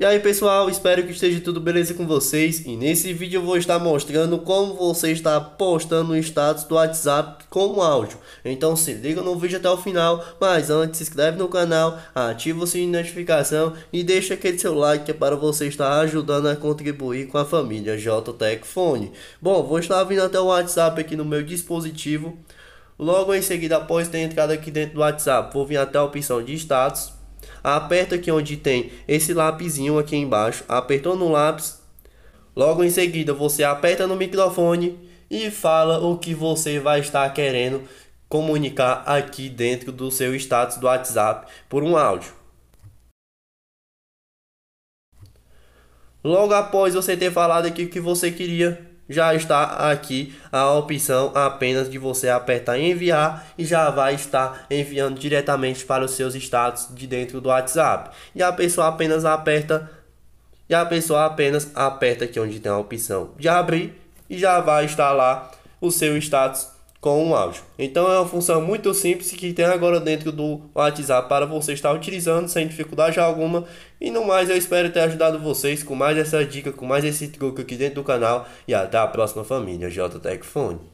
E aí pessoal, espero que esteja tudo beleza com vocês e nesse vídeo eu vou estar mostrando como você está postando o status do WhatsApp com áudio. Então se liga no vídeo até o final, mas antes se inscreve no canal, ativa o sininho de notificação e deixa aquele seu like que é para você estar ajudando a contribuir com a família JTEC Fone. Bom, vou estar vindo até o WhatsApp aqui no meu dispositivo. Logo em seguida, após ter entrado aqui dentro do WhatsApp, vou vir até a opção de status Aperta aqui onde tem esse lapisinho aqui embaixo. Apertou no lápis. Logo em seguida, você aperta no microfone e fala o que você vai estar querendo comunicar aqui dentro do seu status do WhatsApp por um áudio. Logo após você ter falado aqui o que você queria já está aqui a opção apenas de você apertar enviar e já vai estar enviando diretamente para os seus status de dentro do WhatsApp. E a pessoa apenas aperta e a pessoa apenas aperta aqui onde tem a opção de abrir e já vai estar lá o seu status com um áudio. Então é uma função muito simples que tem agora dentro do WhatsApp para você estar utilizando sem dificuldade alguma. E no mais, eu espero ter ajudado vocês com mais essa dica, com mais esse truque aqui dentro do canal. E até a próxima família, JTech